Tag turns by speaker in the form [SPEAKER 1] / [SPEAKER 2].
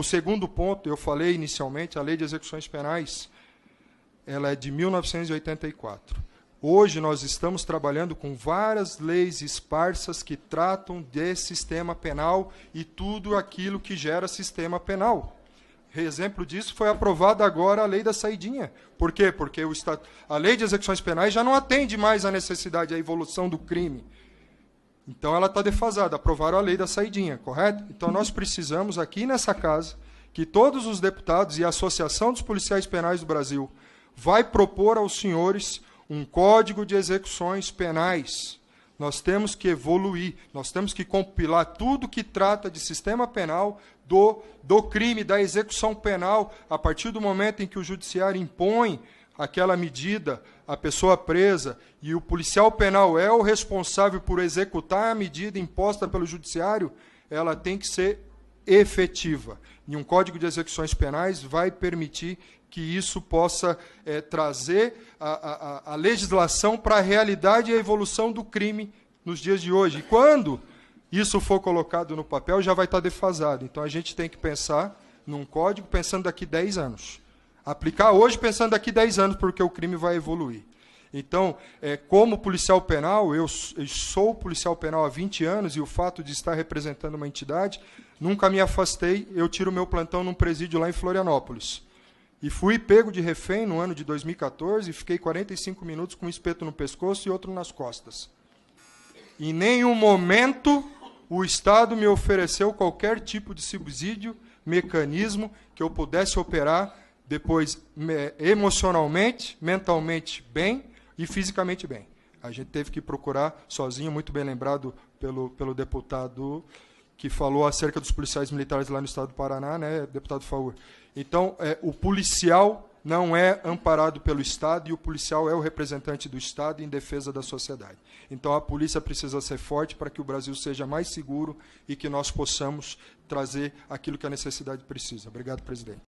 [SPEAKER 1] O segundo ponto, eu falei inicialmente, a Lei de Execuções Penais, ela é de 1984. Hoje nós estamos trabalhando com várias leis esparsas que tratam de sistema penal e tudo aquilo que gera sistema penal. Exemplo disso foi aprovada agora a lei da saidinha. Por quê? Porque o, a lei de execuções penais já não atende mais à necessidade, à evolução do crime. Então ela está defasada. Aprovaram a lei da saidinha, correto? Então nós precisamos aqui nessa casa que todos os deputados e a Associação dos Policiais Penais do Brasil vai propor aos senhores um código de execuções penais. Nós temos que evoluir, nós temos que compilar tudo que trata de sistema penal, do, do crime, da execução penal, a partir do momento em que o judiciário impõe aquela medida, a pessoa presa e o policial penal é o responsável por executar a medida imposta pelo judiciário, ela tem que ser efetiva. E um código de execuções penais vai permitir que isso possa é, trazer a, a, a legislação para a realidade e a evolução do crime nos dias de hoje. E quando isso for colocado no papel, já vai estar defasado. Então a gente tem que pensar num código pensando daqui 10 anos. Aplicar hoje pensando daqui 10 anos, porque o crime vai evoluir. Então, é, como policial penal, eu, eu, sou policial penal há 20 anos e o fato de estar representando uma entidade, nunca me afastei. Eu tiro meu plantão num presídio lá em Florianópolis. E fui pego de refém no ano de 2014 e fiquei 45 minutos com um espeto no pescoço e outro nas costas. Em nenhum momento o Estado me ofereceu qualquer tipo de subsídio, mecanismo que eu pudesse operar depois emocionalmente, mentalmente bem e fisicamente bem. A gente teve que procurar sozinho, muito bem lembrado pelo, pelo deputado que falou acerca dos policiais militares lá no estado do Paraná, né, deputado Faur. Então, é, o policial não é amparado pelo Estado e o policial é o representante do Estado em defesa da sociedade. Então a polícia precisa ser forte para que o Brasil seja mais seguro e que nós possamos trazer aquilo que a necessidade precisa. Obrigado, presidente.